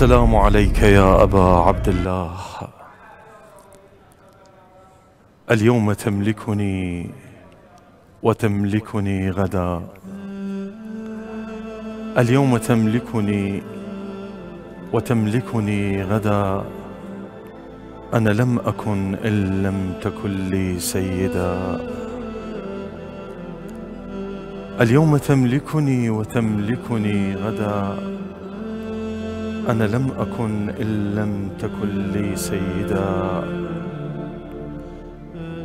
السلام عليك يا ابا عبد الله اليوم تملكني وتملكني غدا اليوم تملكني وتملكني غدا انا لم اكن ان لم تكن لي سيدا اليوم تملكني وتملكني غدا أنا لم أكن إن لم تكن لي سيدا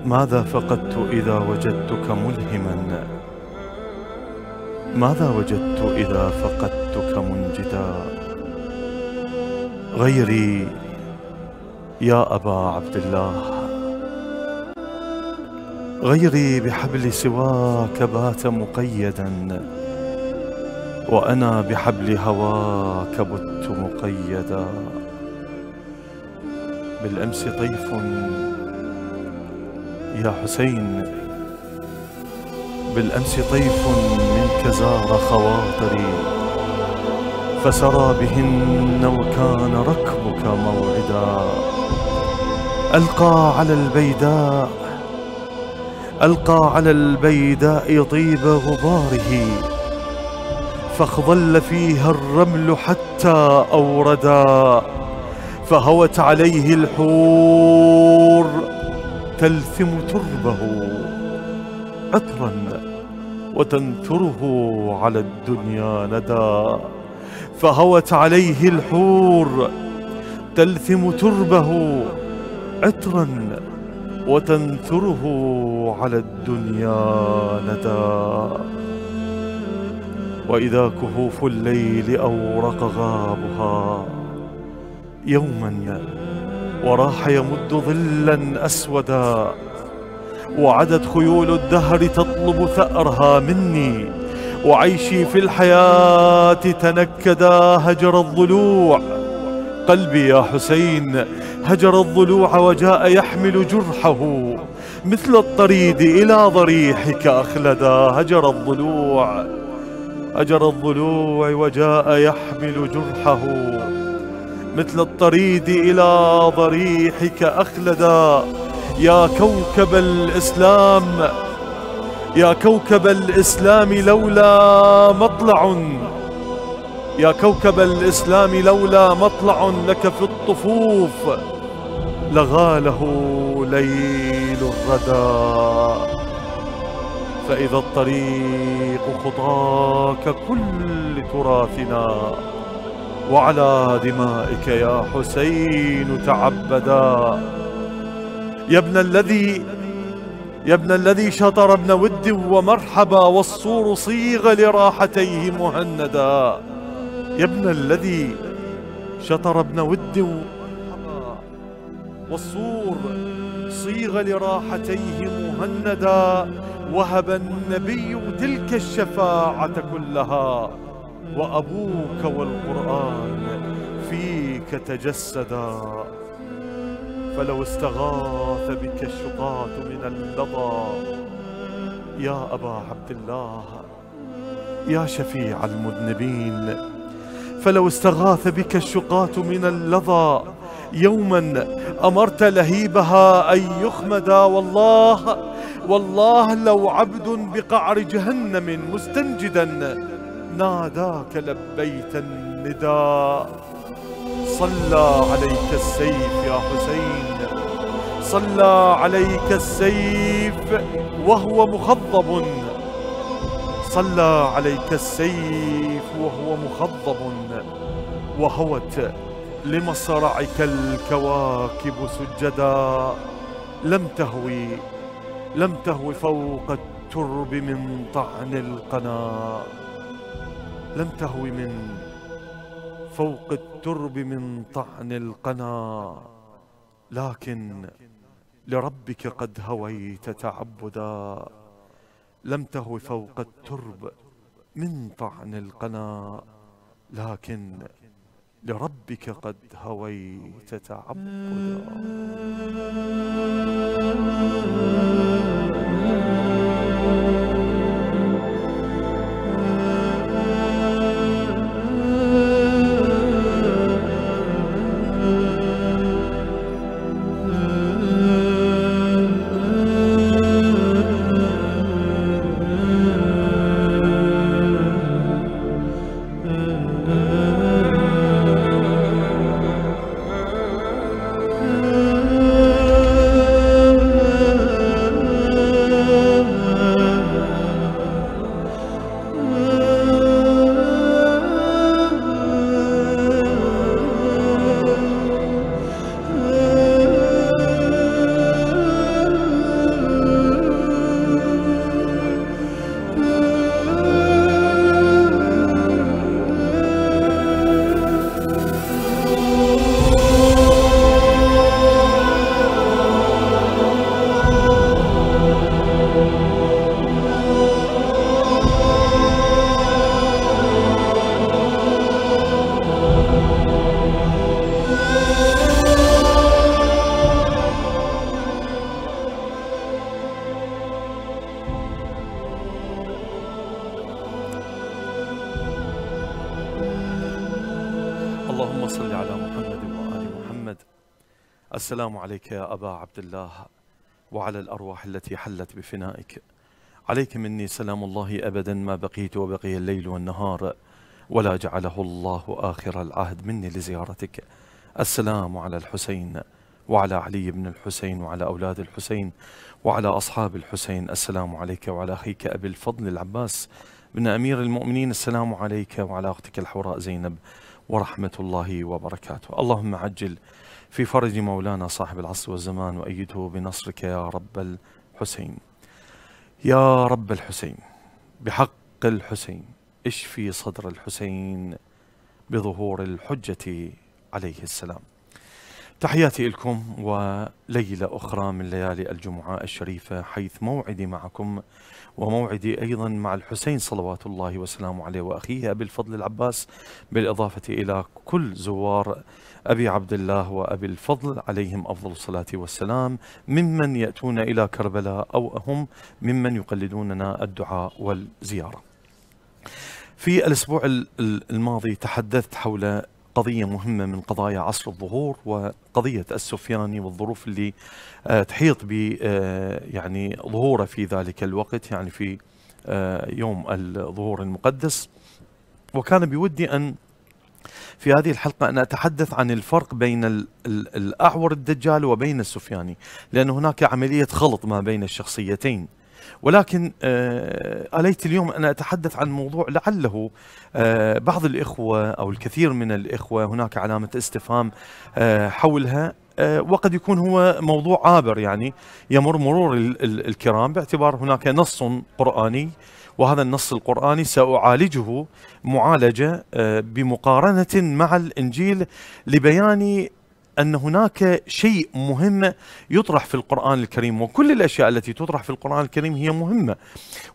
ماذا فقدت إذا وجدتك ملهما ماذا وجدت إذا فقدتك منجدا غيري يا أبا عبد الله غيري بحبل سواك بات مقيدا وأنا بحبل هواك بت مقيدا بالأمس طيف يا حسين بالأمس طيف منك زار خواطري فسرى بهن وكان ركبك موعدا ألقى على البيداء ألقى على البيداء طيب غباره فاخضل فيها الرمل حتى أوردا فهوت عليه الحور تلثم تربه عطرا وتنثره على الدنيا ندى فهوت عليه الحور تلثم تربه عطرا وتنثره على الدنيا ندى واذا كهوف الليل اورق غابها يوما وراح يمد ظلا اسودا وعدت خيول الدهر تطلب ثارها مني وعيشي في الحياه تنكدا هجر الضلوع قلبي يا حسين هجر الضلوع وجاء يحمل جرحه مثل الطريد الى ضريحك اخلدا هجر الضلوع أجر الضلوع وجاء يحمل جرحه مثل الطريد إلى ضريحك أخلدا يا كوكب الإسلام يا كوكب الإسلام لولا مطلع يا كوكب الإسلام لولا مطلع لك في الطفوف لغاله ليل الردى فإذا الطريق خطاك كل تراثنا وعلى دمائك يا حسين تعبدا يا ابن الذي يا ابن الذي شطر ابن ود ومرحبا والصور صيغ لراحتيه مهندا يا ابن الذي شطر ابن ود ومرحبا والصور صيغ لراحتيه مهندا وهب النبي تلك الشفاعة كلها وأبوك والقرآن فيك تجسدا فلو استغاث بك الشقاة من اللظى يا أبا عبد الله يا شفيع المذنبين فلو استغاث بك الشقاة من اللظى يوما أمرت لهيبها أن يخمدا والله والله لو عبد بقعر جهنم مستنجدا ناداك لبيت النداء صلى عليك السيف يا حسين صلى عليك السيف وهو مخضب صلى عليك السيف وهو مخضب وهوت لمصرعك الكواكب سجدا لم تهوي لم تهو فوق الترب من طعن القناة لم تهو من فوق الترب من طعن القنا لكن لربك قد هويت تعبدا لم تهو فوق الترب من طعن القنا لكن لربك قد هويت تعبدا عليك يا أبا عبد الله وعلى الأرواح التي حلت بفنائك عليك مني سلام الله أبدا ما بقيت وبقي الليل والنهار ولا جعله الله آخر العهد مني لزيارتك السلام على الحسين وعلى علي بن الحسين وعلى أولاد الحسين وعلى أصحاب الحسين السلام عليك وعلى أخيك أبي الفضل العباس بن أمير المؤمنين السلام عليك وعلى أختك الحوراء زينب ورحمة الله وبركاته اللهم عجل في فرج مولانا صاحب العصر والزمان وأيده بنصرك يا رب الحسين يا رب الحسين بحق الحسين اشفي صدر الحسين بظهور الحجة عليه السلام تحياتي لكم وليلة أخرى من ليالي الجمعة الشريفة حيث موعدي معكم وموعدي أيضا مع الحسين صلوات الله وسلامه عليه وأخيه أبي الفضل العباس بالإضافة إلى كل زوار أبي عبد الله وأبي الفضل عليهم أفضل الصلاة والسلام ممن يأتون إلى كربلاء أو هم ممن يقلدوننا الدعاء والزيارة في الأسبوع الماضي تحدثت حول قضية مهمة من قضايا عصر الظهور وقضية السفياني والظروف اللي آه، تحيط ب آه، يعني ظهوره في ذلك الوقت يعني في آه، يوم الظهور المقدس وكان بودي أن في هذه الحلقة أن أتحدث عن الفرق بين الأعور الدجال وبين السفياني لأن هناك عملية خلط ما بين الشخصيتين ولكن آه، آليت اليوم أنا أتحدث عن موضوع لعله آه، بعض الإخوة أو الكثير من الإخوة هناك علامة استفهام آه، حولها وقد يكون هو موضوع عابر يعني يمر مرور الكرام باعتبار هناك نص قرآني وهذا النص القرآني سأعالجه معالجة بمقارنة مع الإنجيل لبيان ان هناك شيء مهم يطرح في القران الكريم وكل الاشياء التي تطرح في القران الكريم هي مهمه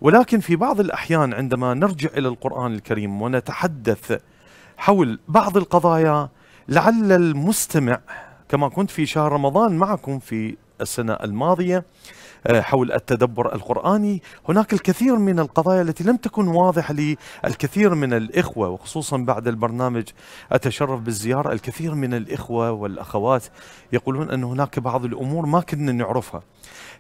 ولكن في بعض الاحيان عندما نرجع الى القران الكريم ونتحدث حول بعض القضايا لعل المستمع كما كنت في شهر رمضان معكم في السنه الماضيه آه، حول التدبر القرآني هناك الكثير من القضايا التي لم تكن واضحة للكثير من الإخوة وخصوصا بعد البرنامج أتشرف بالزيارة الكثير من الإخوة والأخوات يقولون أن هناك بعض الأمور ما كنا نعرفها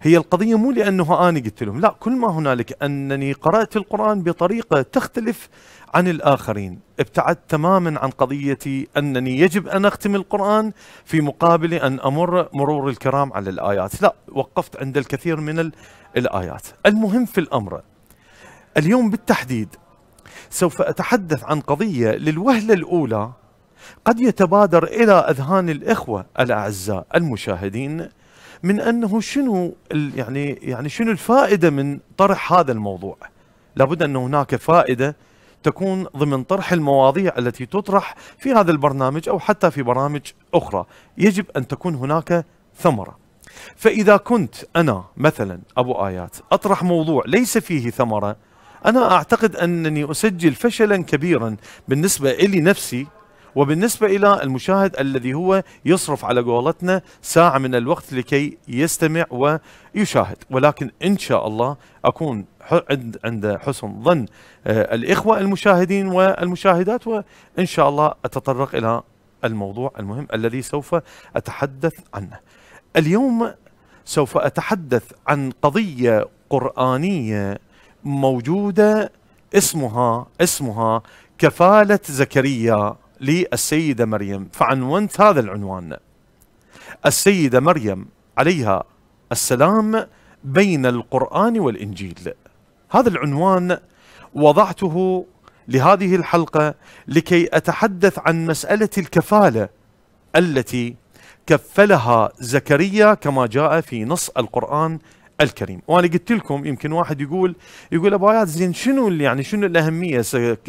هي القضية مو لأنه أنا قلت لهم لا كل ما هنالك أنني قرأت القرآن بطريقة تختلف عن الآخرين ابتعدت تماما عن قضية أنني يجب أن أختم القرآن في مقابل أن أمر مرور الكرام على الآيات لا وقفت عند الكثير من الآيات المهم في الأمر اليوم بالتحديد سوف أتحدث عن قضية للوهلة الأولى قد يتبادر إلى أذهان الإخوة الأعزاء المشاهدين من أنه شنو يعني يعني شنو الفائدة من طرح هذا الموضوع لابد أن هناك فائدة تكون ضمن طرح المواضيع التي تطرح في هذا البرنامج او حتى في برامج اخرى يجب ان تكون هناك ثمره فاذا كنت انا مثلا ابو ايات اطرح موضوع ليس فيه ثمره انا اعتقد انني اسجل فشلا كبيرا بالنسبه الي نفسي وبالنسبة إلى المشاهد الذي هو يصرف على قولتنا ساعة من الوقت لكي يستمع ويشاهد ولكن إن شاء الله أكون عند حسن ظن آه، الإخوة المشاهدين والمشاهدات وإن شاء الله أتطرق إلى الموضوع المهم الذي سوف أتحدث عنه اليوم سوف أتحدث عن قضية قرآنية موجودة اسمها اسمها كفالة زكريا للسيدة مريم فعنونت هذا العنوان السيدة مريم عليها السلام بين القرآن والإنجيل هذا العنوان وضعته لهذه الحلقة لكي أتحدث عن مسألة الكفالة التي كفلها زكريا كما جاء في نص القرآن الكريم وانا قلت لكم يمكن واحد يقول يقول ابو اياد زين شنو اللي يعني شنو الاهميه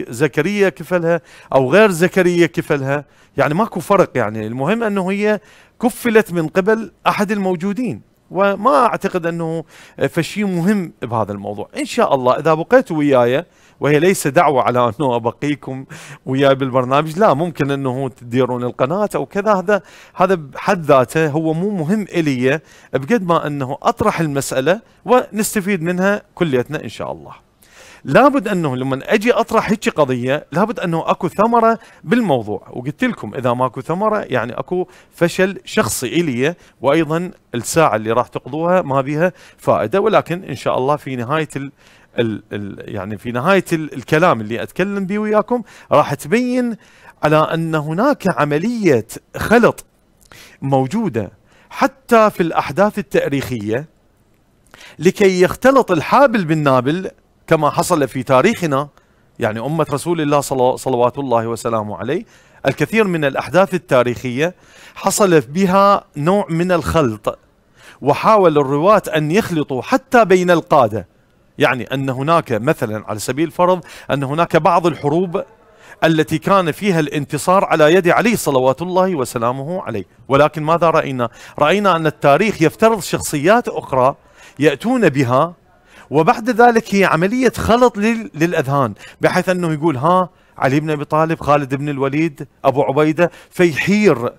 زكريا كفلها او غير زكريا كفلها يعني ماكو فرق يعني المهم انه هي كفلت من قبل احد الموجودين وما اعتقد انه فشي مهم بهذا الموضوع ان شاء الله اذا بقيتوا وياي وهي ليس دعوة على أنه أبقيكم وياي بالبرنامج لا ممكن أنه تديرون القناة أو كذا هذا هذا بحد ذاته هو مو مهم إلي بقد ما أنه أطرح المسألة ونستفيد منها كليتنا إن شاء الله لابد انه لما اجي اطرح هيك قضيه لابد انه اكو ثمره بالموضوع وقلت لكم اذا ماكو ثمره يعني اكو فشل شخصي الي وايضا الساعه اللي راح تقضوها ما بيها فائده ولكن ان شاء الله في نهايه ال ال يعني في نهايه الكلام اللي اتكلم به وياكم راح تبين على ان هناك عمليه خلط موجوده حتى في الاحداث التاريخيه لكي يختلط الحابل بالنابل كما حصل في تاريخنا يعني امه رسول الله صلوات الله وسلامه عليه الكثير من الاحداث التاريخيه حصل بها نوع من الخلط وحاول الرواة ان يخلطوا حتى بين القاده يعني أن هناك مثلا على سبيل الفرض أن هناك بعض الحروب التي كان فيها الانتصار على يد علي صلوات الله وسلامه عليه ولكن ماذا رأينا؟ رأينا أن التاريخ يفترض شخصيات أخرى يأتون بها وبعد ذلك هي عملية خلط للأذهان بحيث أنه يقول ها علي بن أبي طالب خالد بن الوليد أبو عبيدة فيحير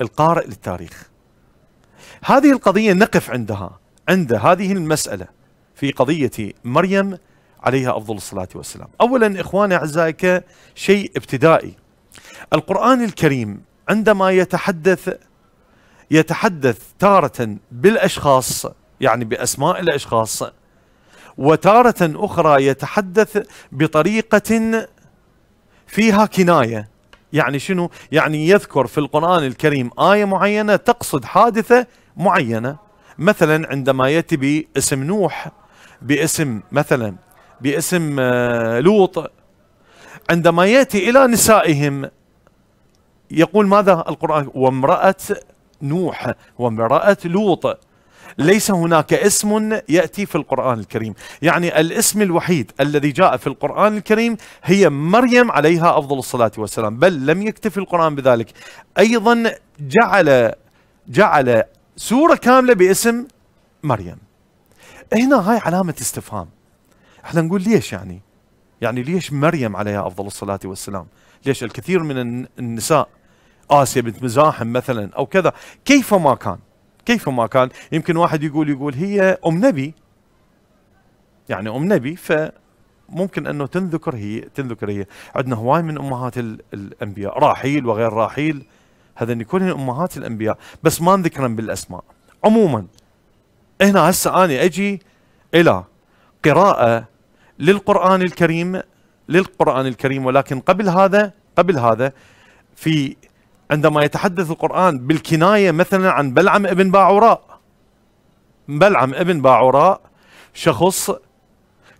القارئ للتاريخ هذه القضية نقف عندها عند هذه المسألة في قضية مريم عليها أفضل الصلاة والسلام أولا إخواني أعزائك شيء ابتدائي القرآن الكريم عندما يتحدث يتحدث تارة بالأشخاص يعني بأسماء الأشخاص وتارة أخرى يتحدث بطريقة فيها كناية يعني شنو؟ يعني يذكر في القرآن الكريم آية معينة تقصد حادثة معينة مثلا عندما يأتي باسم نوح باسم مثلا باسم آه، لوط عندما ياتي الى نسائهم يقول ماذا القران وامراه نوح وامراه لوط ليس هناك اسم ياتي في القران الكريم، يعني الاسم الوحيد الذي جاء في القران الكريم هي مريم عليها افضل الصلاه والسلام، بل لم يكتفي القران بذلك، ايضا جعل جعل سوره كامله باسم مريم. هنا هاي علامه استفهام احنا نقول ليش يعني يعني ليش مريم عليها افضل الصلاه والسلام ليش الكثير من النساء آسيا بنت مزاحم مثلا أو كذا كيف ما كان كيف ما كان يمكن واحد يقول يقول هي أم نبي يعني أم نبي فممكن أنه تنذكر هي تنذكر هي عندنا هواي من أمهات الأنبياء راحيل وغير راحيل هذا كلهم أمهات الأنبياء بس ما نذكرن بالأسماء عموما هنا هسه أنا أجي إلى قراءة للقرآن الكريم للقرآن الكريم ولكن قبل هذا قبل هذا في عندما يتحدث القرآن بالكناية مثلا عن بلعم ابن باعوراء بلعم ابن باعوراء شخص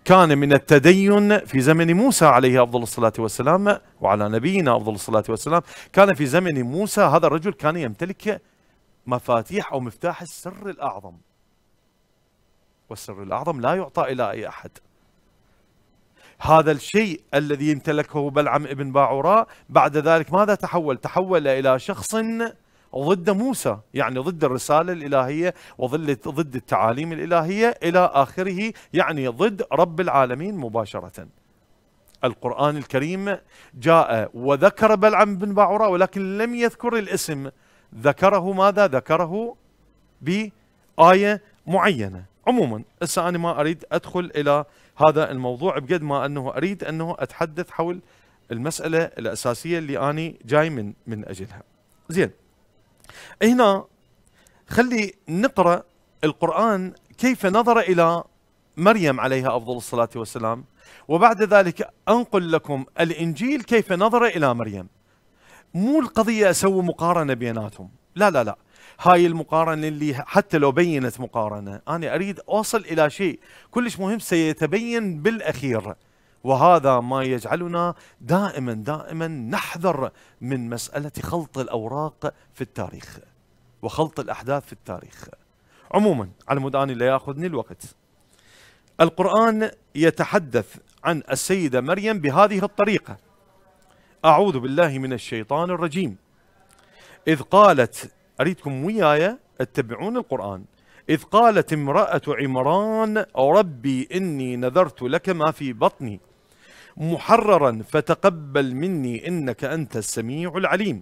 كان من التدين في زمن موسى عليه افضل الصلاه والسلام وعلى نبينا افضل الصلاه والسلام، كان في زمن موسى هذا الرجل كان يمتلك مفاتيح او مفتاح السر الاعظم. والسر الأعظم لا يعطى إلى أي أحد هذا الشيء الذي امتلكه بلعم ابن باعوراء بعد ذلك ماذا تحول؟ تحول إلى شخص ضد موسى يعني ضد الرسالة الإلهية وضد ضد التعاليم الإلهية إلى آخره يعني ضد رب العالمين مباشرة القرآن الكريم جاء وذكر بلعم بن باعوراء ولكن لم يذكر الاسم ذكره ماذا؟ ذكره بآية معينة عموما هسه انا ما اريد ادخل الى هذا الموضوع بقد ما انه اريد انه اتحدث حول المساله الاساسيه اللي اني جاي من من اجلها. زين. هنا خلي نقرا القران كيف نظر الى مريم عليها افضل الصلاه والسلام وبعد ذلك انقل لكم الانجيل كيف نظر الى مريم. مو القضيه اسوي مقارنه بيناتهم، لا لا لا، هاي المقارنه اللي حتى لو بينت مقارنه انا اريد اوصل الى شيء كلش مهم سيتبين بالاخير وهذا ما يجعلنا دائما دائما نحذر من مساله خلط الاوراق في التاريخ وخلط الاحداث في التاريخ عموما على مود اني لا ياخذني الوقت القران يتحدث عن السيده مريم بهذه الطريقه اعوذ بالله من الشيطان الرجيم اذ قالت اريدكم وياي تتبعون القران اذ قالت امراه عمران ربي اني نذرت لك ما في بطني محررا فتقبل مني انك انت السميع العليم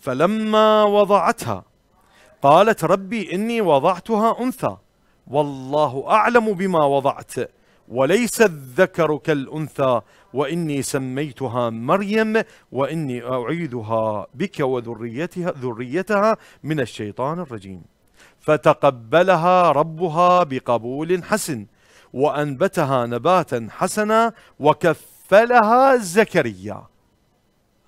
فلما وضعتها قالت ربي اني وضعتها انثى والله اعلم بما وضعت وليس الذكر كالأنثى وإني سميتها مريم وإني أعيذها بك وذريتها ذريتها من الشيطان الرجيم فتقبلها ربها بقبول حسن وأنبتها نباتا حسنا وكفلها زكريا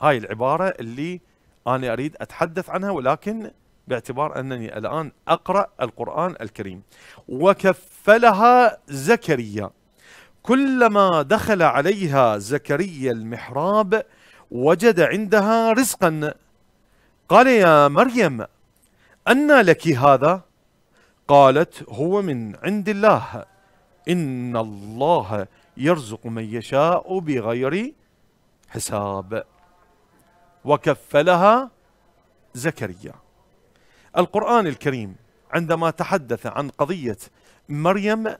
هاي العبارة اللي أنا أريد أتحدث عنها ولكن باعتبار أنني الآن أقرأ القرآن الكريم وكفلها زكريا كلما دخل عليها زكريا المحراب وجد عندها رزقا قال يا مريم أنى لك هذا؟ قالت هو من عند الله إن الله يرزق من يشاء بغير حساب وكفلها زكريا القرآن الكريم عندما تحدث عن قضية مريم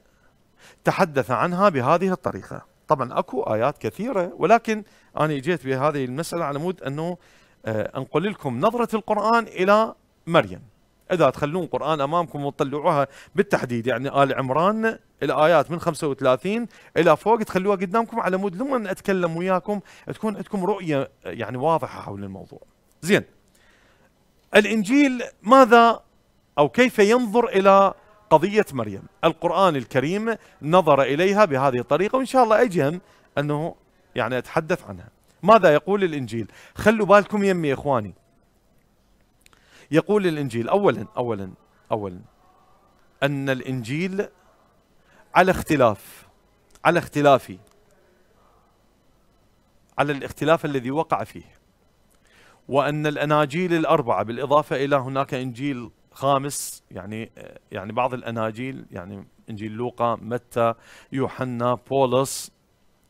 تحدث عنها بهذه الطريقه طبعا اكو ايات كثيره ولكن انا جيت بهذه المساله على مود انه آه، انقل لكم نظره القران الى مريم اذا تخلون القران امامكم وتطلعوها بالتحديد يعني ال عمران الايات من 35 الى فوق تخلوها قدامكم على مود لما اتكلم وياكم تكون عندكم رؤيه آه، يعني واضحه حول الموضوع. زين الانجيل ماذا او كيف ينظر الى قضية مريم القرآن الكريم نظر إليها بهذه الطريقة وإن شاء الله أجهم أنه يعني أتحدث عنها ماذا يقول الإنجيل خلوا بالكم يمي إخواني يقول الإنجيل أولا أولا أولا أن الإنجيل على اختلاف على اختلافي على الاختلاف الذي وقع فيه وأن الأناجيل الأربعة بالإضافة إلى هناك إنجيل خامس يعني يعني بعض الاناجيل يعني انجيل لوقا متى يوحنا بولس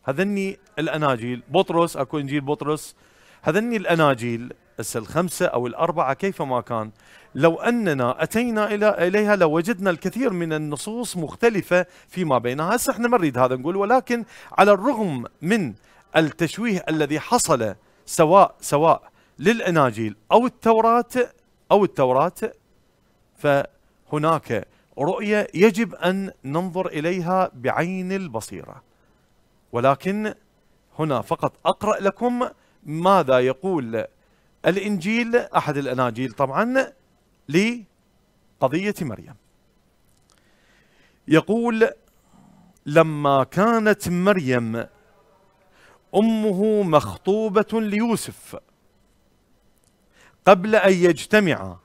هذني الاناجيل بطرس اكو انجيل بطرس هذني الاناجيل هسه الخمسه او الاربعه كيفما كان لو اننا اتينا الى اليها لوجدنا لو الكثير من النصوص مختلفه فيما بينها، هسه احنا ما نريد هذا نقول ولكن على الرغم من التشويه الذي حصل سواء سواء للاناجيل او التوراه او التوراه فهناك رؤيه يجب ان ننظر اليها بعين البصيره ولكن هنا فقط اقرا لكم ماذا يقول الانجيل احد الاناجيل طبعا لقضيه مريم يقول لما كانت مريم امه مخطوبه ليوسف قبل ان يجتمعا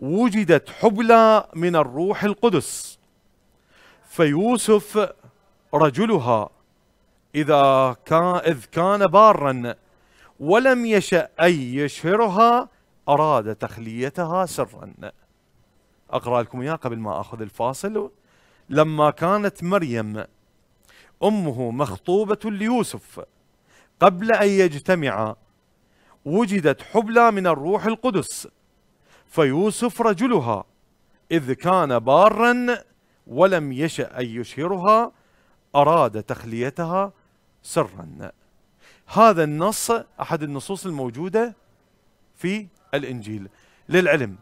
وجدت حبلى من الروح القدس فيوسف رجلها إذا كان إذ كان بارا ولم يشأ أن يشهرها أراد تخليتها سرا أقرأ لكم إياه قبل ما أخذ الفاصل لما كانت مريم أمه مخطوبة ليوسف قبل أن يجتمع وجدت حبلى من الروح القدس فيوسف رجلها إذ كان بارا ولم يشأ أن يشهرها أراد تخليتها سرا هذا النص أحد النصوص الموجودة في الإنجيل للعلم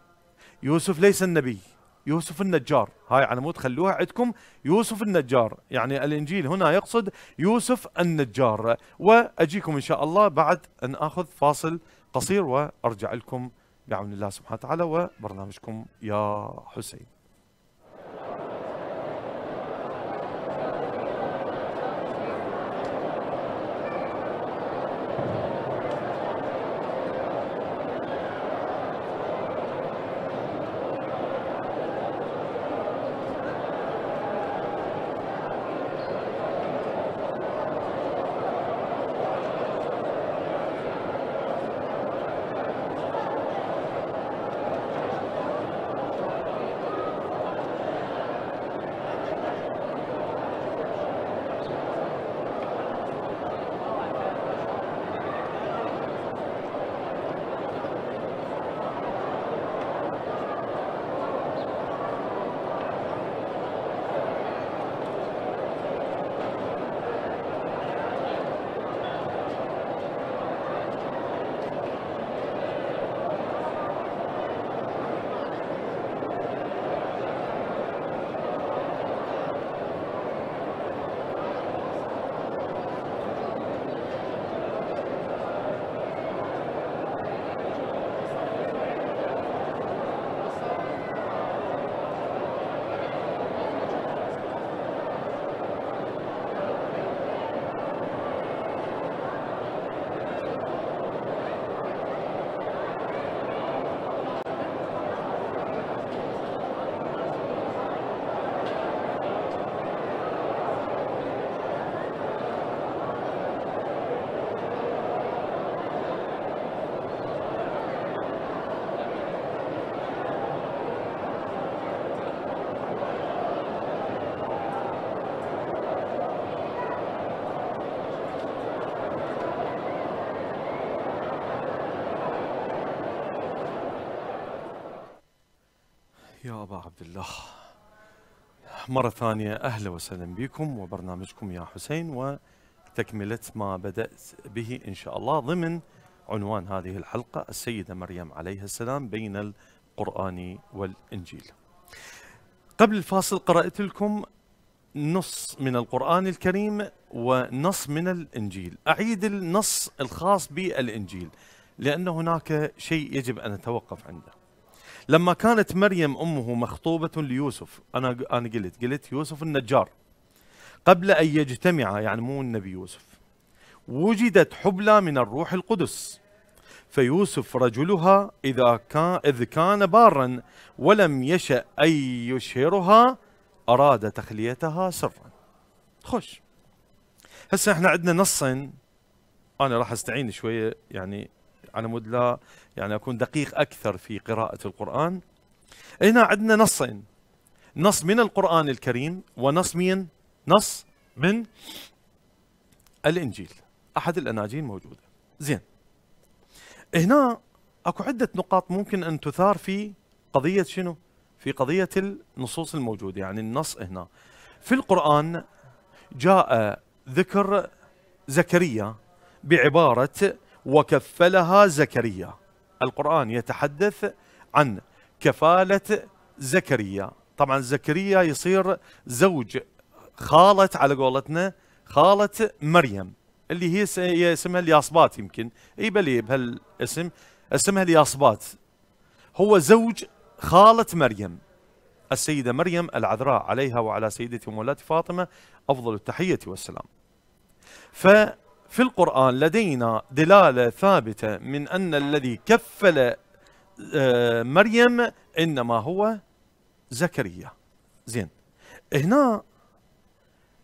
يوسف ليس النبي يوسف النجار هاي على مود خلوها عندكم يوسف النجار يعني الانجيل هنا يقصد يوسف النجار واجيكم ان شاء الله بعد ان اخذ فاصل قصير وارجع لكم بعون الله سبحانه وتعالى وبرنامجكم يا حسين يا أبا عبد الله مرة ثانية أهلا وسهلا بكم وبرنامجكم يا حسين وتكملة ما بدأت به إن شاء الله ضمن عنوان هذه الحلقة السيدة مريم عليها السلام بين القرآن والإنجيل قبل الفاصل قرأت لكم نص من القرآن الكريم ونص من الإنجيل أعيد النص الخاص بالإنجيل لأن هناك شيء يجب أن نتوقف عنده لما كانت مريم امه مخطوبه ليوسف انا انا قلت قلت يوسف النجار قبل ان يجتمع يعني مو النبي يوسف وجدت حبلى من الروح القدس فيوسف رجلها اذا كان اذ كان بارا ولم يشا ان يشهرها اراد تخليتها سرا خش هسه احنا عندنا نصين انا راح استعين شويه يعني على مود لا يعني اكون دقيق اكثر في قراءه القران هنا عندنا نصين نص من القران الكريم ونص من نص من الانجيل احد الاناجيل موجوده زين هنا اكو عده نقاط ممكن ان تثار في قضيه شنو في قضيه النصوص الموجوده يعني النص هنا في القران جاء ذكر زكريا بعباره وكفلها زكريا القرآن يتحدث عن كفالة زكريا طبعا زكريا يصير زوج خالة على قولتنا خالة مريم اللي هي اسمها الياصبات يمكن اي بلي بهالاسم اسمها الياصبات هو زوج خالة مريم السيدة مريم العذراء عليها وعلى سيدتي مولاتي فاطمة أفضل التحية والسلام ف في القرآن لدينا دلالة ثابتة من أن الذي كفل آه، مريم إنما هو زكريا زين هنا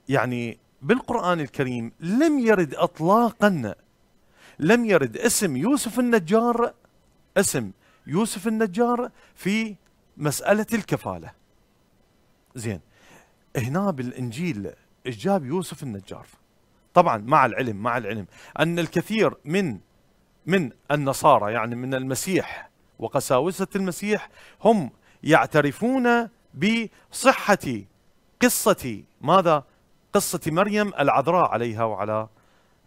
يعني بالقرآن الكريم لم يرد أطلاقا لم يرد اسم يوسف النجار اسم يوسف النجار في مسألة الكفالة زين هنا بالإنجيل إجاب يوسف النجار طبعا مع العلم مع العلم أن الكثير من من النصارى يعني من المسيح وقساوسة المسيح هم يعترفون بصحة قصة ماذا؟ قصة مريم العذراء عليها وعلى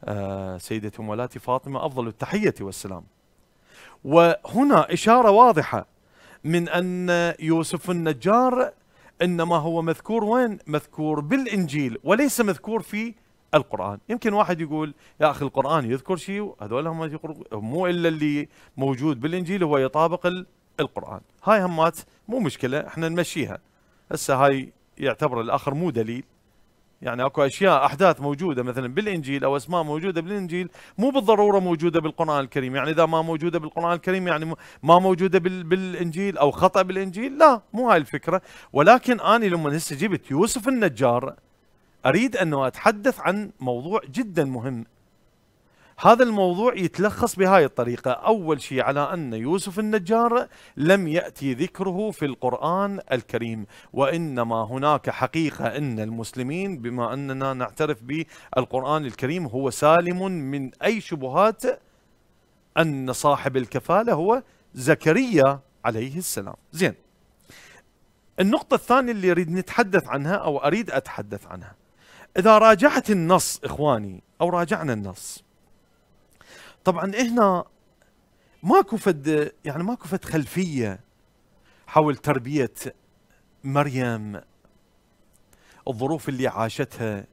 آه، سيدتهم ولاتي فاطمة أفضل التحية والسلام وهنا إشارة واضحة من أن يوسف النجار إنما هو مذكور وين؟ مذكور بالإنجيل وليس مذكور في القرآن يمكن واحد يقول يا أخي القرآن يذكر شيء هذول هم مو إلا اللي موجود بالإنجيل هو يطابق القرآن هاي همات مو مشكلة احنا نمشيها هسه هاي يعتبر الآخر مو دليل يعني اكو اشياء احداث موجوده مثلا بالانجيل او اسماء موجوده بالانجيل مو بالضروره موجوده بالقران الكريم، يعني اذا ما موجوده بالقران الكريم يعني ما موجوده بالانجيل او خطا بالانجيل، لا مو هاي الفكره، ولكن اني لما هسه جبت يوسف النجار اريد ان اتحدث عن موضوع جدا مهم هذا الموضوع يتلخص بهاي الطريقة أول شيء على أن يوسف النجار لم يأتي ذكره في القرآن الكريم وإنما هناك حقيقة أن المسلمين بما أننا نعترف بالقرآن الكريم هو سالم من أي شبهات أن صاحب الكفالة هو زكريا عليه السلام زين النقطة الثانية اللي أريد نتحدث عنها أو أريد أتحدث عنها اذا راجعت النص اخواني او راجعنا النص طبعا هنا ماكو فد يعني ماكو فد خلفيه حول تربيه مريم الظروف اللي عاشتها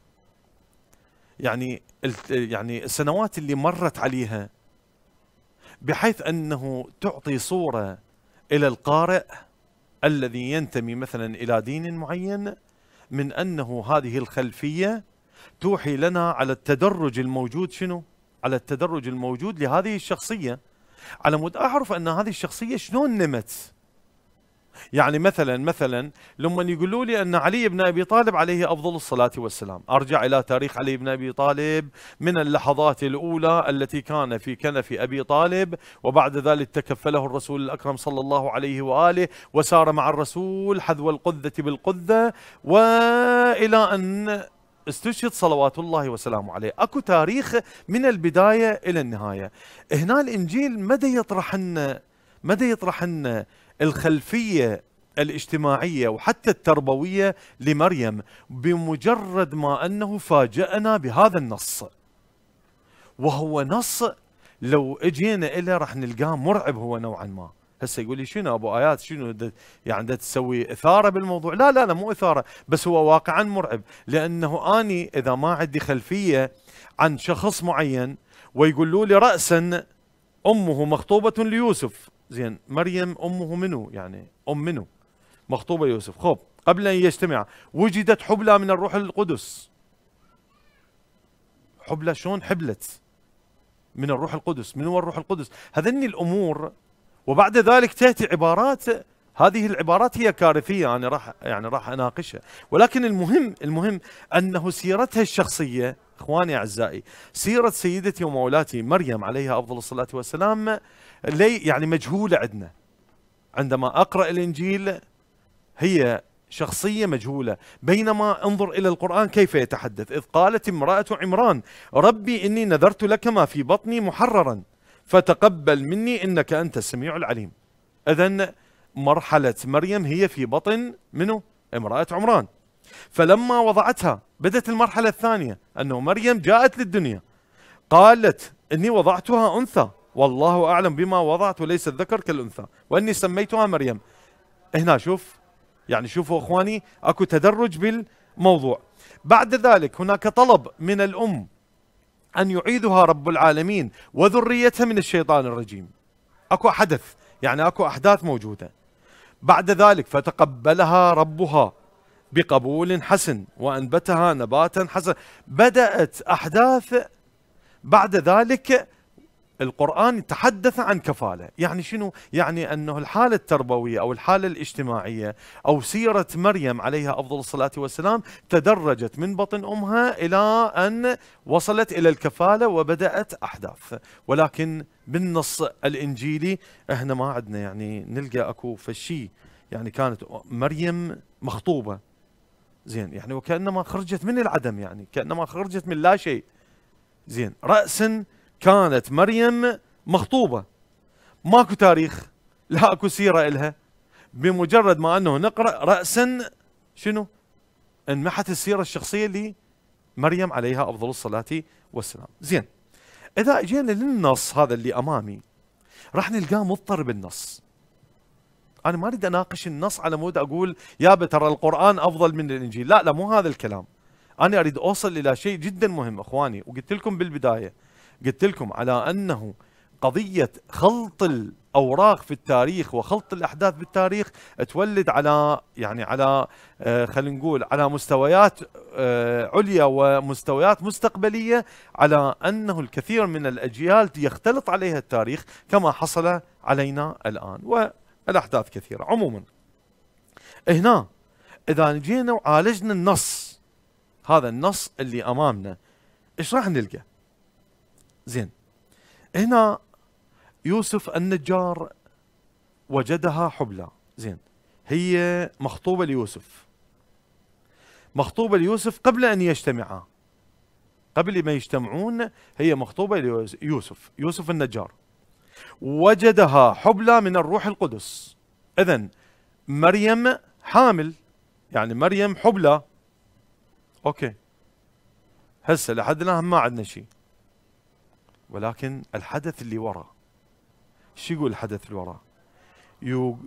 يعني يعني السنوات اللي مرت عليها بحيث انه تعطي صوره الى القارئ الذي ينتمي مثلا الى دين معين من أنه هذه الخلفية توحي لنا على التدرج الموجود شنو؟ على التدرج الموجود لهذه الشخصية على مود أعرف أن هذه الشخصية شلون نمت يعني مثلا مثلا لما يقولوا لي أن علي بن أبي طالب عليه أفضل الصلاة والسلام أرجع إلى تاريخ علي بن أبي طالب من اللحظات الأولى التي كان في كنف أبي طالب وبعد ذلك تكفله الرسول الأكرم صلى الله عليه وآله وسار مع الرسول حذو القذة بالقذة وإلى أن استشهد صلوات الله وسلامه عليه اكو تاريخ من البداية إلى النهاية هنا الإنجيل مدى يطرح لنا مدى يطرح لنا الخلفيه الاجتماعيه وحتى التربويه لمريم بمجرد ما انه فاجانا بهذا النص وهو نص لو اجينا الى راح نلقاه مرعب هو نوعا ما هسه يقول لي شنو ابو ايات شنو يعني ده تسوي اثاره بالموضوع لا لا لا مو اثاره بس هو واقعا مرعب لانه اني اذا ما عندي خلفيه عن شخص معين ويقولوا لي راسا امه مخطوبه ليوسف زين مريم امه منو يعني ام منو مخطوبه يوسف خب قبل ان يجتمع وجدت حبلى من الروح القدس حبلى شلون حبلت من الروح القدس من هو الروح القدس هذن الامور وبعد ذلك تاتي عبارات هذه العبارات هي كارثيه انا راح يعني راح اناقشها ولكن المهم المهم انه سيرتها الشخصيه اخواني اعزائي سيره سيدتي ومولاتي مريم عليها افضل الصلاه والسلام لي يعني مجهولة عندنا عندما أقرأ الإنجيل هي شخصية مجهولة بينما انظر إلى القرآن كيف يتحدث إذ قالت امرأة عمران ربي إني نذرت لك ما في بطني محررا فتقبل مني إنك أنت السميع العليم إذا مرحلة مريم هي في بطن منه امرأة عمران فلما وضعتها بدأت المرحلة الثانية أنه مريم جاءت للدنيا قالت إني وضعتها أنثى والله أعلم بما وضعت وليس الذكر كالأنثى وأني سميتها مريم هنا شوف يعني شوفوا أخواني أكو تدرج بالموضوع بعد ذلك هناك طلب من الأم أن يعيدها رب العالمين وذريتها من الشيطان الرجيم أكو حدث يعني أكو أحداث موجودة بعد ذلك فتقبلها ربها بقبول حسن وأنبتها نباتا حسنا بدأت أحداث بعد ذلك القرآن تحدث عن كفالة يعني شنو؟ يعني أنه الحالة التربوية أو الحالة الاجتماعية أو سيرة مريم عليها أفضل الصلاة والسلام تدرجت من بطن أمها إلى أن وصلت إلى الكفالة وبدأت أحداث ولكن بالنص الإنجيلي إحنا ما عندنا يعني نلقى أكو فشي يعني كانت مريم مخطوبة زين يعني وكأنما خرجت من العدم يعني كأنما خرجت من لا شيء زين رأسا كانت مريم مخطوبة ماكو تاريخ لا اكو سيرة إلها بمجرد ما أنه نقرأ رأسا شنو انمحت السيرة الشخصية لمريم عليها أفضل الصلاة والسلام زين إذا جينا للنص هذا اللي أمامي راح نلقاه مضطر بالنص انا ما اريد اناقش النص على مود اقول يابا ترى القران افضل من الانجيل لا لا مو هذا الكلام انا اريد اوصل الى شيء جدا مهم اخواني وقلت لكم بالبدايه قلت لكم على أنه قضية خلط الأوراق في التاريخ وخلط الأحداث بالتاريخ تولد على يعني على آه، خلينا نقول على مستويات آه، عليا ومستويات مستقبلية على أنه الكثير من الأجيال يختلط عليها التاريخ كما حصل علينا الآن والأحداث كثيرة عموما هنا إذا جينا وعالجنا النص هذا النص اللي أمامنا إيش راح نلقى؟ زين هنا يوسف النجار وجدها حبلى زين هي مخطوبة ليوسف مخطوبة ليوسف قبل أن يجتمعا قبل ما يجتمعون هي مخطوبة ليوسف يوسف النجار وجدها حبلى من الروح القدس إذا مريم حامل يعني مريم حبلى أوكي هسه لحد الآن ما عندنا شيء ولكن الحدث اللي وراء شو يقول الحدث اللي وراء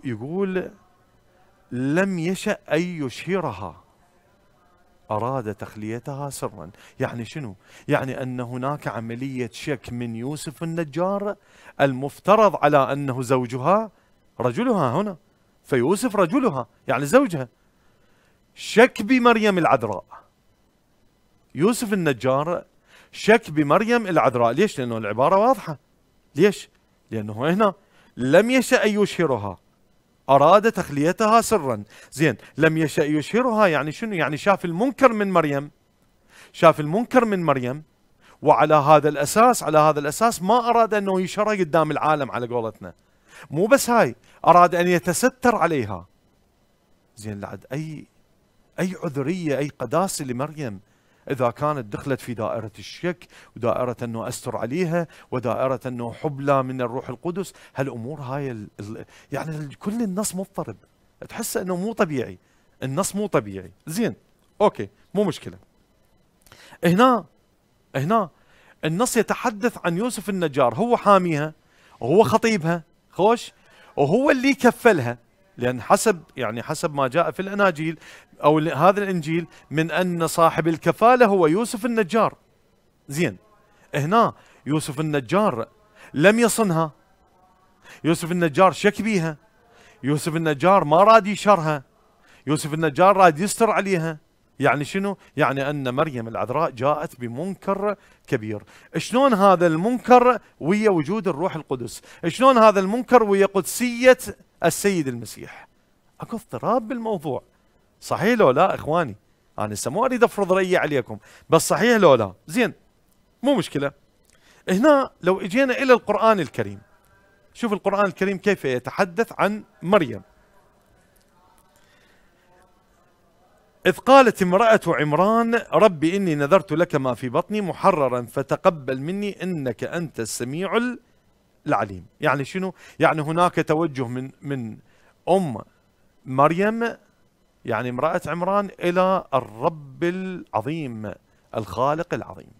يقول لم يشأ أن يشهرها أراد تخليتها سرا يعني شنو؟ يعني أن هناك عملية شك من يوسف النجار المفترض على أنه زوجها رجلها هنا فيوسف رجلها يعني زوجها شك بمريم العذراء يوسف النجار شك بمريم العذراء ليش لأنه العبارة واضحة ليش لأنه هنا لم يشأ يشهرها أراد تخليتها سرا زين لم يشأ يشهرها يعني شنو يعني شاف المنكر من مريم شاف المنكر من مريم وعلى هذا الأساس على هذا الأساس ما أراد أنه يشرها قدام العالم على قولتنا مو بس هاي أراد أن يتستر عليها زين لعد أي أي عذرية أي قداسة لمريم إذا كانت دخلت في دائرة الشك ودائرة أنه أستر عليها ودائرة أنه حبلى من الروح القدس هالأمور هاي الـ يعني كل النص مضطرب تحس أنه مو طبيعي النص مو طبيعي زين أوكي مو مشكلة هنا هنا النص يتحدث عن يوسف النجار هو حاميها وهو خطيبها خوش وهو اللي كفلها لان حسب يعني حسب ما جاء في الاناجيل او هذا الانجيل من ان صاحب الكفاله هو يوسف النجار زين هنا يوسف النجار لم يصنها يوسف النجار شك بيها يوسف النجار ما راد يشرها يوسف النجار راد يستر عليها يعني شنو؟ يعني ان مريم العذراء جاءت بمنكر كبير، شلون هذا المنكر ويا وجود الروح القدس؟ شلون هذا المنكر ويا قدسيه السيد المسيح؟ اكو اضطراب بالموضوع. صحيح لو لا اخواني انا لسه مو اريد افرض رايي عليكم بس صحيح لو لا زين مو مشكله هنا لو اجينا الى القران الكريم شوف القران الكريم كيف يتحدث عن مريم إذ قالت امرأة عمران ربي إني نذرت لك ما في بطني محررا فتقبل مني إنك أنت السميع العليم يعني شنو؟ يعني هناك توجه من من أم مريم يعني امرأة عمران إلى الرب العظيم الخالق العظيم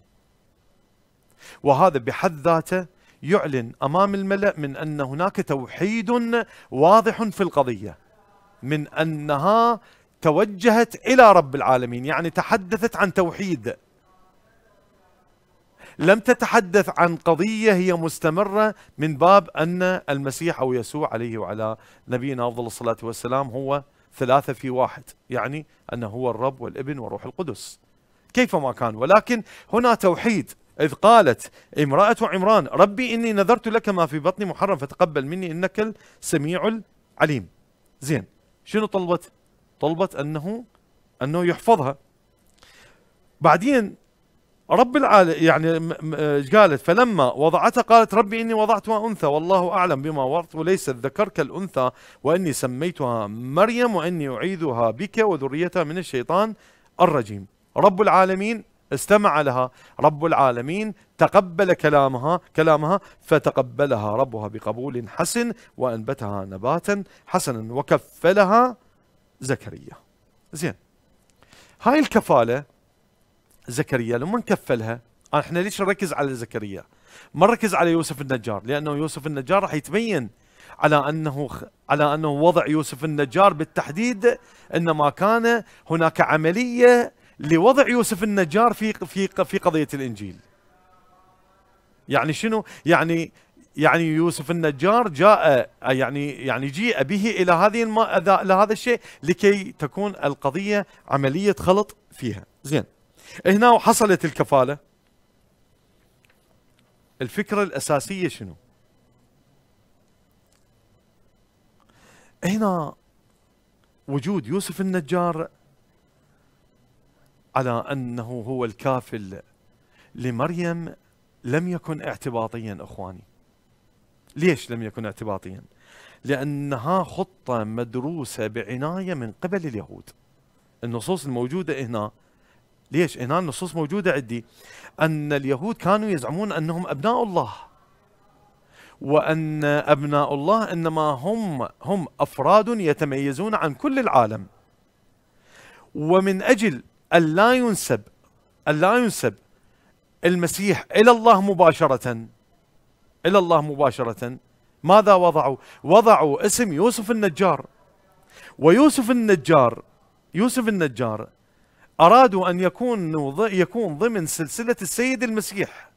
وهذا بحد ذاته يعلن أمام الملأ من أن هناك توحيد واضح في القضية من أنها توجهت إلى رب العالمين يعني تحدثت عن توحيد لم تتحدث عن قضية هي مستمرة من باب أن المسيح أو يسوع عليه وعلى نبينا أفضل الصلاة والسلام هو ثلاثة في واحد يعني أنه هو الرب والابن وروح القدس كيفما كان ولكن هنا توحيد إذ قالت امرأة عمران ربي إني نذرت لك ما في بطني محرم فتقبل مني إنك السميع العليم زين شنو طلبت طلبت أنه أنه يحفظها بعدين رب العالم يعني قالت فلما وضعتها قالت ربي إني وضعتها أنثى والله أعلم بما وضعت وليس الذكر كالأنثى وإني سميتها مريم وإني أعيذها بك وذريتها من الشيطان الرجيم رب العالمين استمع لها رب العالمين تقبل كلامها كلامها فتقبلها ربها بقبول حسن وأنبتها نباتا حسنا وكفلها زكريا زين هاي الكفالة زكريا لما نكفلها آه، احنا ليش نركز على زكريا ما نركز على يوسف النجار لانه يوسف النجار راح يتبين على انه على انه وضع يوسف النجار بالتحديد انما كان هناك عمليه لوضع يوسف النجار في في في قضيه الانجيل. يعني شنو؟ يعني يعني يوسف النجار جاء آه، يعني يعني جيء به الى هذه الى هذا الشيء لكي تكون القضيه عمليه خلط فيها. زين. هنا وحصلت الكفاله الفكره الاساسيه شنو؟ هنا وجود يوسف النجار على انه هو الكافل لمريم لم يكن اعتباطيا اخواني. ليش لم يكن اعتباطيا؟ لانها خطه مدروسه بعنايه من قبل اليهود. النصوص الموجوده هنا ليش؟ هنا النصوص موجودة عندي أن اليهود كانوا يزعمون أنهم أبناء الله وأن أبناء الله إنما هم هم أفراد يتميزون عن كل العالم ومن أجل ألا ينسب ألا ينسب المسيح إلى الله مباشرة إلى الله مباشرة ماذا وضعوا؟ وضعوا اسم يوسف النجار ويوسف النجار يوسف النجار أرادوا أن يكونوا يكون ضمن سلسلة السيد المسيح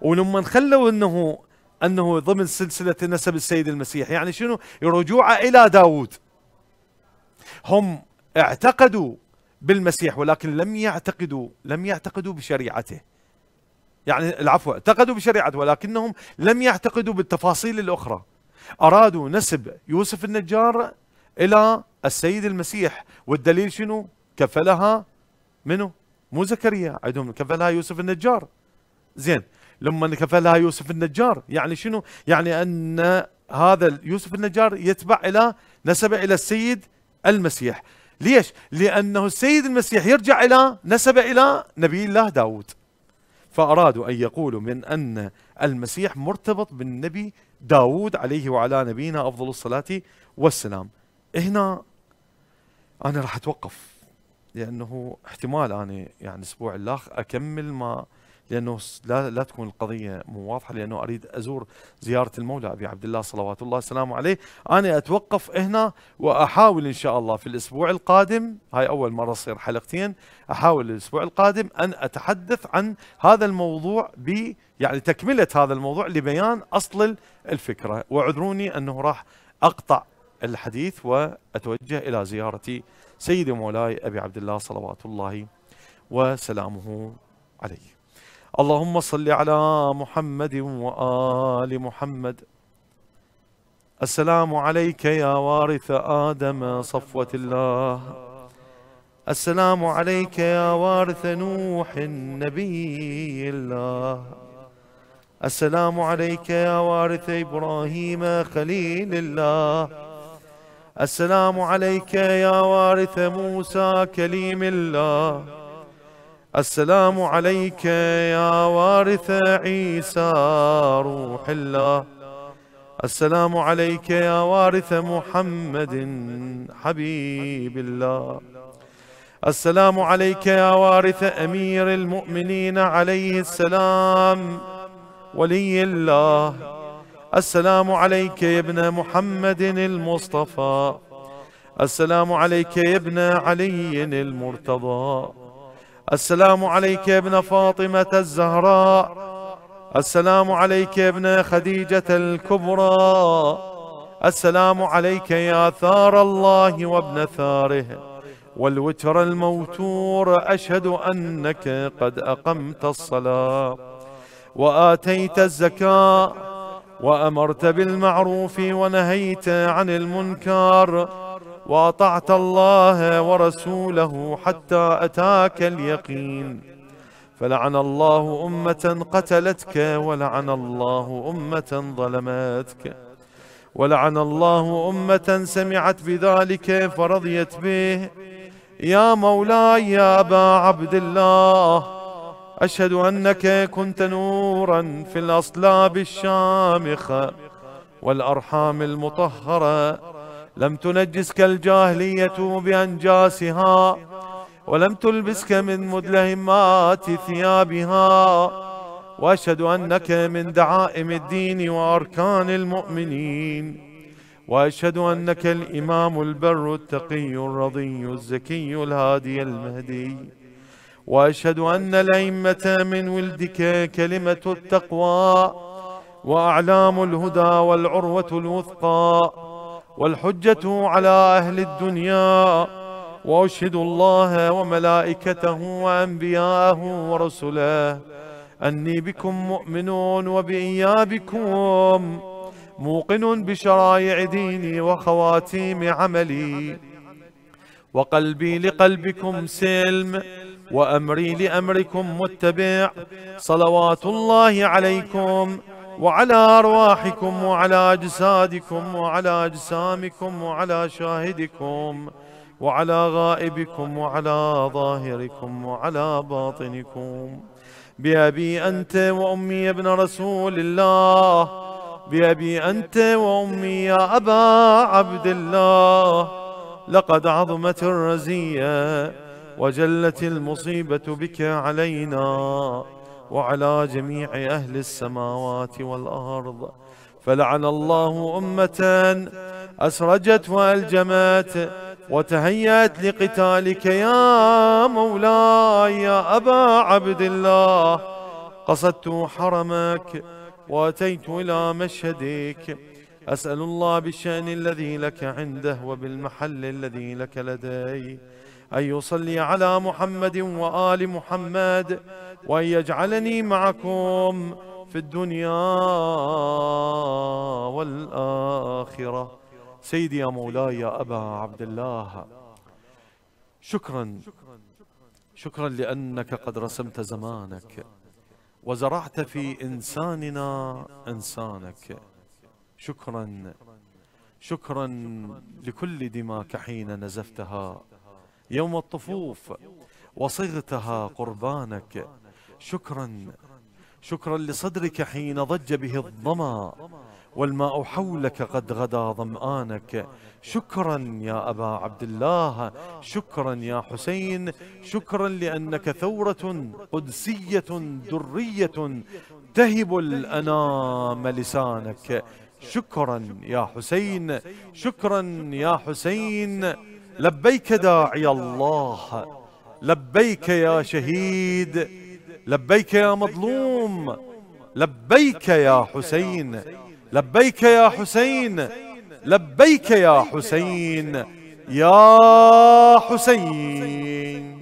ولما خلوا أنه أنه ضمن سلسلة نسب السيد المسيح يعني شنو رجوع إلى داود هم اعتقدوا بالمسيح ولكن لم يعتقدوا لم يعتقدوا بشريعته يعني العفو اعتقدوا بشريعته ولكنهم لم يعتقدوا بالتفاصيل الأخرى أرادوا نسب يوسف النجار إلى السيد المسيح والدليل شنو كفلها منو؟ مو زكريا عندهم كفلها يوسف النجار زين لما كفلها يوسف النجار يعني شنو؟ يعني ان هذا يوسف النجار يتبع الى نسبه الى السيد المسيح ليش؟ لأنه السيد المسيح يرجع إلى نسبه إلى نبي الله داود فأرادوا أن يقولوا من أن المسيح مرتبط بالنبي داود عليه وعلى نبينا أفضل الصلاة والسلام هنا أنا راح أتوقف لانه احتمال اني يعني الاسبوع الاخ اكمل ما لانه لا لا تكون القضيه مو واضحه لانه اريد ازور زياره المولى ابي عبد الله صلوات الله وسلامه عليه، انا اتوقف هنا واحاول ان شاء الله في الاسبوع القادم، هاي اول مره تصير حلقتين، احاول الاسبوع القادم ان اتحدث عن هذا الموضوع ب يعني تكمله هذا الموضوع لبيان اصل الفكره، واعذروني انه راح اقطع الحديث واتوجه الى زيارتي سيدي مولاي أبي عبد الله صلوات الله وسلامه عليه اللهم صل على محمد وآل محمد السلام عليك يا وارث آدم صفوة الله السلام عليك يا وارث نوح نبي الله السلام عليك يا وارث إبراهيم خليل الله السلام عليك يا وارث موسى كليم الله السلام عليك يا وارث عيسى روح الله السلام عليك يا وارث محمد حبيب الله السلام عليك يا وارث أمير المؤمنين عليه السلام ولي الله السلام عليك يا ابن محمد المصطفى السلام عليك يا ابن علي المرتضى السلام عليك يا ابن فاطمة الزهراء السلام عليك يا ابن خديجة الكبرى السلام عليك يا ثار الله وابن ثاره والوتر الموتور أشهد أنك قد أقمت الصلاة وآتيت الزكاة وأمرت بالمعروف ونهيت عن المنكر وأطعت الله ورسوله حتى أتاك اليقين فلعن الله أمة قتلتك ولعن الله أمة ظلمتك ولعن الله أمة سمعت بذلك فرضيت به يا مولاي يا أبا عبد الله أشهد أنك كنت نورا في الأصلاب الشامخة والأرحام المطهرة لم تنجسك الجاهلية بأنجاسها ولم تلبسك من مدلهمات ثيابها وأشهد أنك من دعائم الدين وأركان المؤمنين وأشهد أنك الإمام البر التقي الرضي الزكي الهادي المهدي وأشهد أن الأئمة من ولدك كلمة التقوى وأعلام الهدى والعروة الوثقى والحجة على أهل الدنيا وأشهد الله وملائكته وأنبياءه ورسله أني بكم مؤمن وبإيابكم موقن بشرائع ديني وخواتيم عملي وقلبي لقلبكم سلم وأمري لأمركم متبع صلوات الله عليكم وعلى أرواحكم وعلى أجسادكم وعلى أجسامكم وعلى شاهدكم وعلى غائبكم وعلى ظاهركم وعلى باطنكم بأبي أنت وأمي ابن رسول الله بأبي أنت وأمي يا أبا عبد الله لقد عظمت الرزية وجلت المصيبة بك علينا وعلى جميع أهل السماوات والأرض فلعن الله أمة أسرجت وألجمت وتهيأت لقتالك يا مولاي يا أبا عبد الله قصدت حرمك وأتيت إلى مشهدك أسأل الله بالشأن الذي لك عنده وبالمحل الذي لك لديه أن يصلي على محمد وآل محمد وأن يجعلني معكم في الدنيا والآخرة سيدي يا مولاي يا أبا عبد الله شكرا شكرا لأنك قد رسمت زمانك وزرعت في إنساننا إنسانك شكرا شكرا لكل دماك حين نزفتها يوم الطفوف وصغتها قربانك شكرا شكرا لصدرك حين ضج به الظما والماء حولك قد غدا ظمآنك شكرا يا أبا عبد الله شكرا يا حسين شكرا لأنك ثورة قدسية درية تهب الأنام لسانك شكرا يا حسين شكرا يا حسين لبيك داعي الله لبيك يا شهيد لبيك يا مظلوم لبيك يا حسين لبيك يا حسين لبيك يا حسين يا حسين